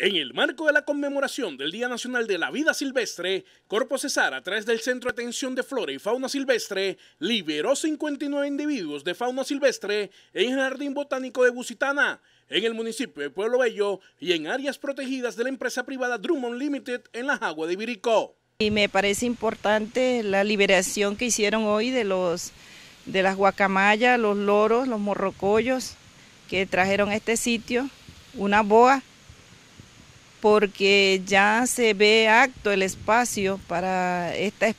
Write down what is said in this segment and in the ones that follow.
En el marco de la conmemoración del Día Nacional de la Vida Silvestre, Corpo Cesar, a través del Centro de Atención de Flora y Fauna Silvestre, liberó 59 individuos de fauna silvestre en el Jardín Botánico de Busitana, en el municipio de Pueblo Bello y en áreas protegidas de la empresa privada Drummond Limited en las aguas de Ibirico. Y me parece importante la liberación que hicieron hoy de, los, de las guacamayas, los loros, los morrocollos que trajeron a este sitio, una boa porque ya se ve acto el espacio para estas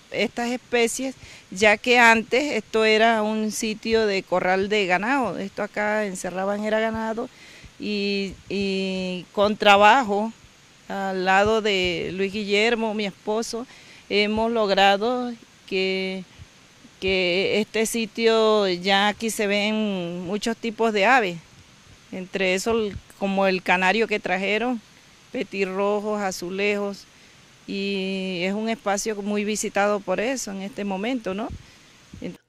especies, ya que antes esto era un sitio de corral de ganado, esto acá encerraban era ganado y, con trabajo al lado de Luis Guillermo, mi esposo, hemos logrado que, que este sitio ya aquí se ven muchos tipos de aves, entre esos como el canario que trajeron, petirrojos, azulejos, y es un espacio muy visitado por eso en este momento, ¿no?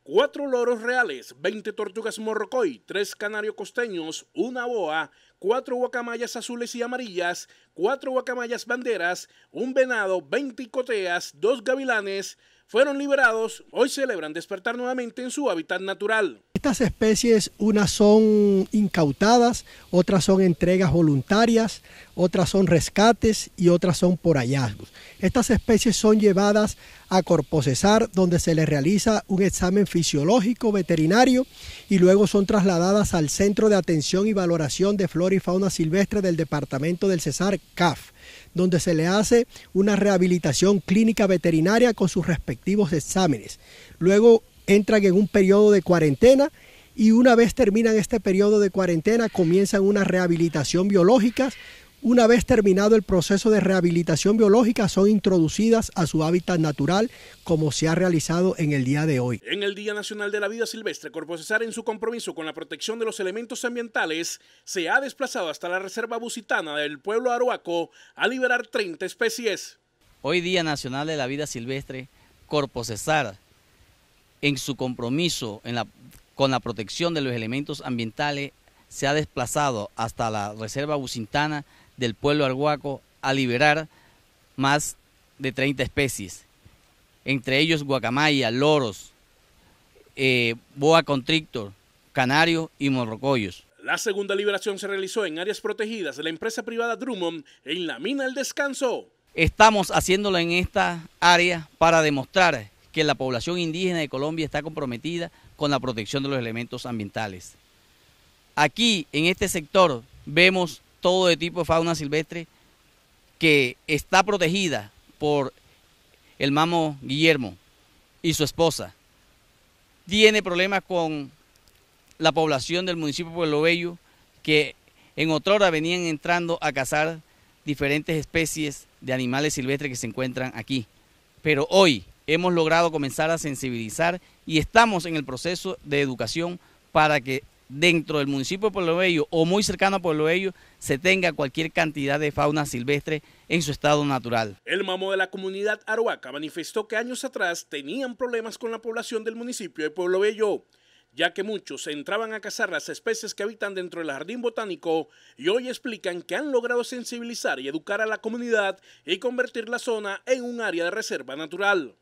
Cuatro loros reales, 20 tortugas morrocoy, tres canarios costeños, una boa, cuatro guacamayas azules y amarillas, cuatro guacamayas banderas, un venado, 20 coteas, dos gavilanes, fueron liberados, hoy celebran despertar nuevamente en su hábitat natural. Estas especies, unas son incautadas, otras son entregas voluntarias, otras son rescates y otras son por hallazgos. Estas especies son llevadas a Corpo Cesar, donde se les realiza un examen fisiológico veterinario y luego son trasladadas al Centro de Atención y Valoración de Flora y Fauna Silvestre del Departamento del Cesar, CAF donde se le hace una rehabilitación clínica veterinaria con sus respectivos exámenes. Luego entran en un periodo de cuarentena y una vez terminan este periodo de cuarentena comienzan una rehabilitación biológica una vez terminado el proceso de rehabilitación biológica, son introducidas a su hábitat natural, como se ha realizado en el día de hoy. En el Día Nacional de la Vida Silvestre, Corpo Cesar, en su compromiso con la protección de los elementos ambientales, se ha desplazado hasta la Reserva Bucitana del pueblo Aruaco a liberar 30 especies. Hoy Día Nacional de la Vida Silvestre, Corpo cesar en su compromiso con la protección de los elementos ambientales, se ha desplazado hasta la Reserva Bucitana del pueblo arhuaco a liberar más de 30 especies, entre ellos guacamaya, loros, eh, boa constrictor, canario y morrocoyos. La segunda liberación se realizó en áreas protegidas de la empresa privada Drummond en la mina El Descanso. Estamos haciéndola en esta área para demostrar que la población indígena de Colombia está comprometida con la protección de los elementos ambientales. Aquí, en este sector, vemos todo de tipo de fauna silvestre que está protegida por el mamo Guillermo y su esposa. Tiene problemas con la población del municipio de Pueblo Bello, que en otra hora venían entrando a cazar diferentes especies de animales silvestres que se encuentran aquí. Pero hoy hemos logrado comenzar a sensibilizar y estamos en el proceso de educación para que dentro del municipio de Pueblo Bello o muy cercano a Pueblo Bello se tenga cualquier cantidad de fauna silvestre en su estado natural. El mamo de la comunidad Aruaca manifestó que años atrás tenían problemas con la población del municipio de Pueblo Bello, ya que muchos entraban a cazar las especies que habitan dentro del jardín botánico y hoy explican que han logrado sensibilizar y educar a la comunidad y convertir la zona en un área de reserva natural.